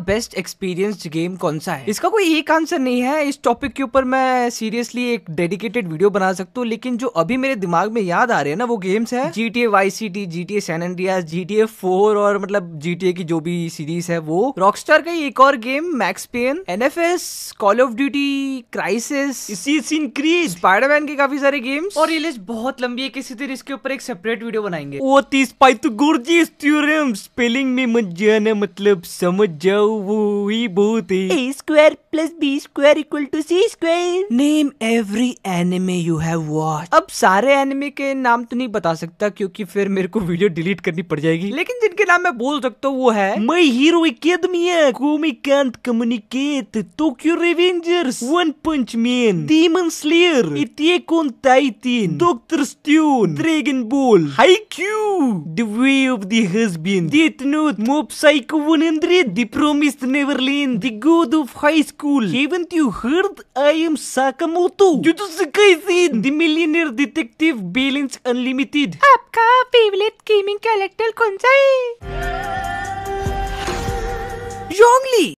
Best experienced game कौन सा है इसका कोई एक आंसर नहीं है इस टॉपिक के ऊपर मैं सीरियसली एक डेडिकेटेड वीडियो बना सकता हूँ लेकिन जो अभी मेरे दिमाग में याद आ रहे हैं ना वो गेम्स है G T A Y C T G T A San Andreas G T A four और मतलब जी टी ए की जो भी सीरीज है वो रॉकस्टार का एक और game Max Payne N F S call of duty Crysis Spiderman के काफी सारे गेम्स और ये लिस्ट बहुत लंबी है किसी दिन इसके ऊपर एक सेपरेट वीडियो बनाएंगे वो तीस पाई तो स्पेलिंग में मत जाना मतलब समझ जाओ Bhuti. A square plus B square equal to C square. Name every anime you have watched. अब सारे एनिमे के नाम तो नहीं बता सकता क्योंकि फिर मेरे को वीडियो डिलीट करनी पड़ जाएगी लेकिन जिनके नाम मैं बोल सकता हूँ वो है my hero academia Komi can't communicate Tokyo revengers one punch man demon slayer इतिए कौन Titan doctor stone dragon ball Haikyuu the way of the husband death note mob psycho 100 the pro Mr. Neverland, the god of high school. Haven't you heard? I am Sakamoto. You Jujutsu the millionaire detective, balance unlimited. आपका favourite gaming character कौन है